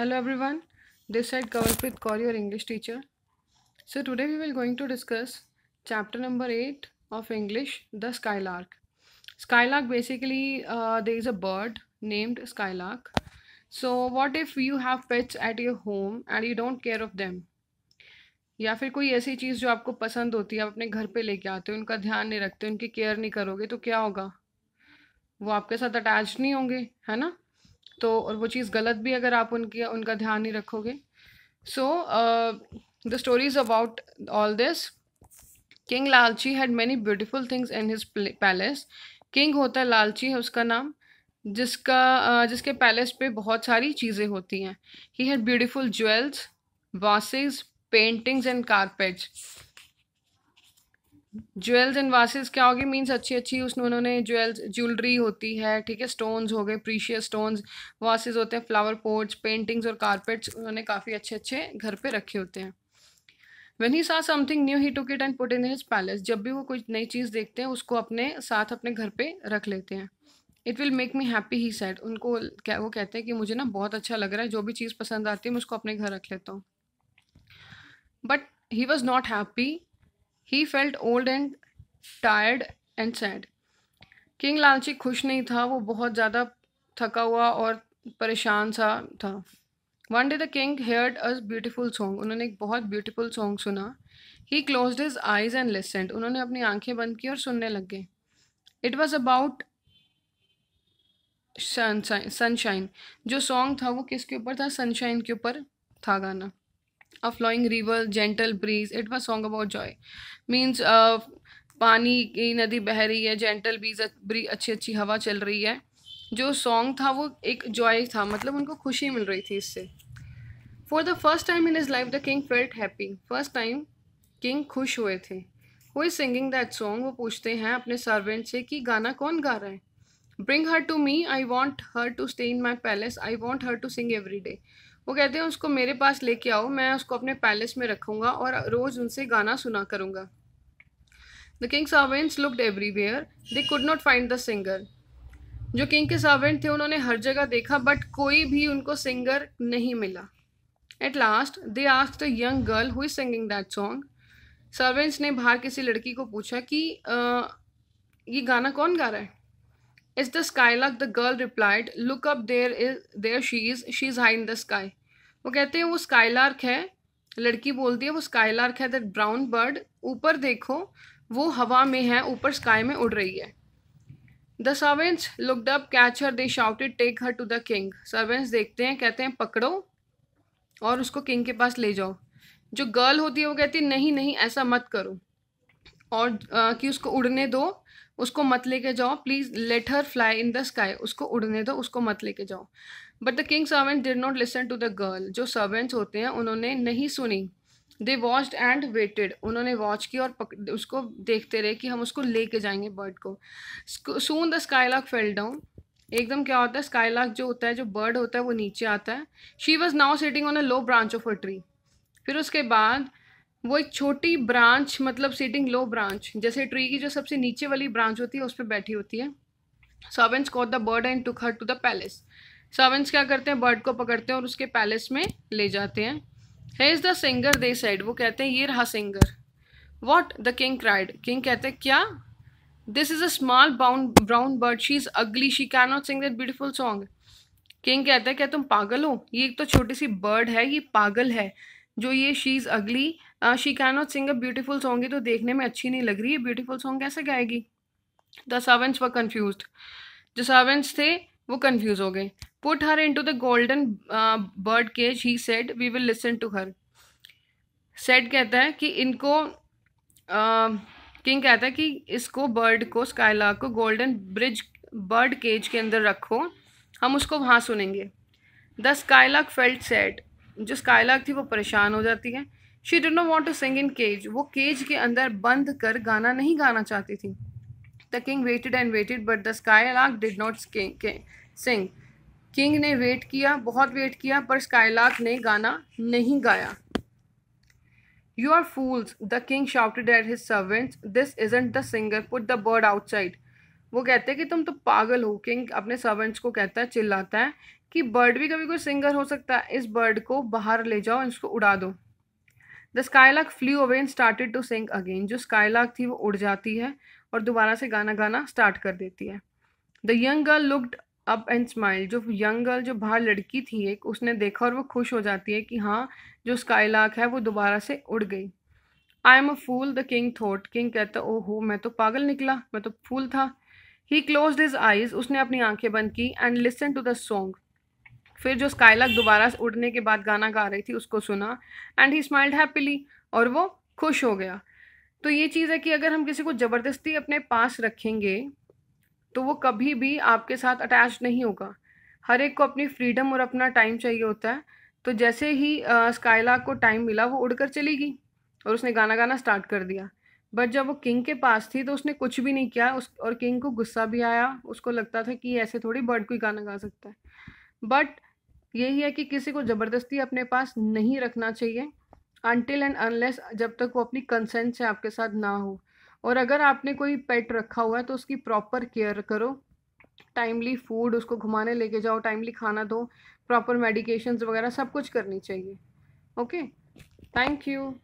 hello everyone this side Kawarpreet Kaur your English teacher so today we will going to discuss chapter number eight of English the sky lark sky lark basically they is a bird named sky lark so what if you have pets at your home and you don't care of them या फिर कोई ऐसी चीज़ जो आपको पसंद होती है आप अपने घर पर लेके आते हो उनका ध्यान नहीं रखते उनकी केयर नहीं करोगे तो क्या होगा वो आपके साथ अटैच नहीं होंगे है ना तो और वो चीज़ गलत भी अगर आप उनके उनका ध्यान नहीं रखोगे so the story is about all this king लालची had many beautiful things in his palace king होता है लालची है उसका नाम जिसका uh, जिसके पैलेस पे बहुत सारी चीज़ें होती हैं he had beautiful jewels vases paintings and carpets jewels and vases क्या होगी मीन्स अच्छी अच्छी उसमें उन्होंने ज्वेल्स ज्वेलरी होती है ठीक है स्टोन्स हो गए प्रीशियस स्टोन्स वासेस होते हैं फ्लावर पोर्ट्स पेंटिंग्स और कारपेट्स उन्होंने काफ़ी अच्छे अच्छे घर पे रखे होते हैं वेन ही सा something new he took it and put in his palace जब भी वो कुछ नई चीज़ देखते हैं उसको अपने साथ अपने घर पर रख लेते हैं it will make me happy he said उनको क्या वो कहते हैं कि मुझे ना बहुत अच्छा लग रहा है जो भी चीज़ पसंद आती है मैं उसको अपने घर रख लेता हूँ but he was not happy he felt old and tired and sad king लालची खुश नहीं था वो बहुत ज़्यादा थका हुआ और परेशान सा था one day the king heard a beautiful song उन्होंने एक बहुत ब्यूटीफुल सॉन्ग सुना he close his eyes and listened उन्होंने अपनी आंखें बंद की और सुनने लग गए इट वॉज अबाउट सनशाइन जो सॉन्ग था वो किसके ऊपर था सनशाइन के ऊपर था गाना a flowing river gentle breeze it was song about joy means पानी की नदी बह रही है जेंटल ब्रीज अच्छी अच्छी हवा चल रही है जो सॉन्ग था वो एक जॉय था मतलब उनको खुशी मिल रही थी इससे for the first time in his life the king felt happy first time king खुश हुए थे who is singing that song वो पूछते हैं अपने सर्वेंट से कि गाना कौन गा रहा है bring her to me I want her to stay in my palace I want her to sing every day वो कहते हैं उसको मेरे पास लेके आओ मैं उसको अपने पैलेस में रखूँगा और रोज़ उनसे गाना सुना करूँगा the king servants looked everywhere they could not find the singer जो किंग के सर्वेंट थे उन्होंने हर जगह देखा बट कोई भी उनको सिंगर नहीं मिला at last they asked the young girl who is singing that song servants ने बाहर किसी लड़की को पूछा कि आ, ये गाना कौन गा रहा है is the sky lark the girl replied look up there is there she is she is high in the sky वो कहते हैं वो स्काईलार्क है लड़की बोलती है वो स्काईलार्क है दैट ब्राउन बर्ड ऊपर देखो वो हवा में है ऊपर स्काई में उड़ रही है the servants looked up catch her they shouted take her to the king servants देखते हैं कहते हैं पकड़ो और उसको किंग के पास ले जाओ जो गर्ल होती है वो कहती है नहीं नहीं ऐसा मत करो और आ, कि उसको उड़ने दो उसको मत लेके जाओ please let her fly in the sky उसको उड़ने दो उसको मत लेके जाओ but the king servant did not listen to the girl जो सर्वेंट्स होते हैं उन्होंने नहीं सुनी दे वॉच्ड एंड वेटेड उन्होंने वॉच की और पक, उसको देखते रहे कि हम उसको लेके जाएंगे बर्ड को soon the sky skylark fell down एकदम क्या होता है स्काई लॉक जो होता है जो बर्ड होता है वो नीचे आता है she was now sitting on a low branch of a tree फिर उसके बाद वो एक छोटी ब्रांच मतलब सीटिंग लो ब्रांच जैसे ट्री की जो सबसे नीचे वाली ब्रांच होती है उस पर बैठी होती है servants caught the bird and to her to the palace सर्वेंट्स क्या करते हैं बर्ड को पकड़ते हैं और उसके पैलेस में ले जाते हैं here is the singer they said वो कहते हैं ये रहा singer what the king cried king कहते हैं क्या this is a small bound brown bird she is ugly she can not sing that beautiful song king कहते हैं क्या तुम पागल हो ये एक तो छोटी सी बर्ड है ये पागल है जो ये she is ugly she can not sing a beautiful song ही तो देखने में अच्छी नहीं लग रही है ब्यूटीफुल सॉन्ग कैसे गाएगी द सर्वेंट्स वर कन्फ्यूज जो सर्वेंट्स थे वो कन्फ्यूज़ हो गए put her into the golden bird cage he said we will listen to her said कहता है कि इनको किंग uh, कहता है कि इसको बर्ड को स्काईला को गोल्डन ब्रिज बर्ड केज के अंदर रखो हम उसको वहाँ सुनेंगे द स्काईलाक फेल्ट सेट जो स्काईलाक थी वो परेशान हो जाती है she did not want to sing in cage वो केज के अंदर बंद कर गाना नहीं गाना चाहती थी the king waited and waited but the sky lark did not sing king ने वेट किया बहुत वेट किया पर स्काईलाक ने गाना नहीं गाया you are fools the king shouted at his servants this isn't the singer put the bird outside वो कहते हैं कि तुम तो पागल हो किंग अपने सर्वेंट्स को कहता है चिल्लाता है कि बर्ड भी कभी कोई सिंगर हो सकता है इस बर्ड को बाहर ले जाओ इसको उड़ा दो the skylark flew away and started to sing again जो स्काईलाक थी वो उड़ जाती है और दोबारा से गाना गाना स्टार्ट कर देती है the young girl looked up and smile जो यंग गर्ल जो बाहर लड़की थी एक उसने देखा और वो खुश हो जाती है कि हाँ जो स्काईलाक है वो दोबारा से उड़ गई I am a fool the king thought king कहता ओ हो मैं तो पागल निकला मैं तो फूल था ही क्लोज हिज आइज उसने अपनी आंखें बंद की and listen to the song फिर जो स्काईलक दोबारा उड़ने के बाद गाना गा रही थी उसको सुना एंड ही स्माइल्ड हैप्पीली और वो खुश हो गया तो ये चीज़ है कि अगर हम किसी को ज़बरदस्ती अपने पास रखेंगे तो वो कभी भी आपके साथ अटैच नहीं होगा हर एक को अपनी फ्रीडम और अपना टाइम चाहिए होता है तो जैसे ही स्काईलाग को टाइम मिला वो उड़कर चली गई और उसने गाना गाना स्टार्ट कर दिया बट जब वो किंग के पास थी तो उसने कुछ भी नहीं किया उस और किंग को गुस्सा भी आया उसको लगता था कि ऐसे थोड़ी बर्ड कोई गाना गा सकता है बट यही है कि किसी को ज़बरदस्ती अपने पास नहीं रखना चाहिए अनटिल एंड अनलेस जब तक वो अपनी कंसेंट से आपके साथ ना हो और अगर आपने कोई पेट रखा हुआ है तो उसकी प्रॉपर केयर करो टाइमली फूड उसको घुमाने लेके जाओ टाइमली खाना दो प्रॉपर मेडिकेशंस वगैरह सब कुछ करनी चाहिए ओके थैंक यू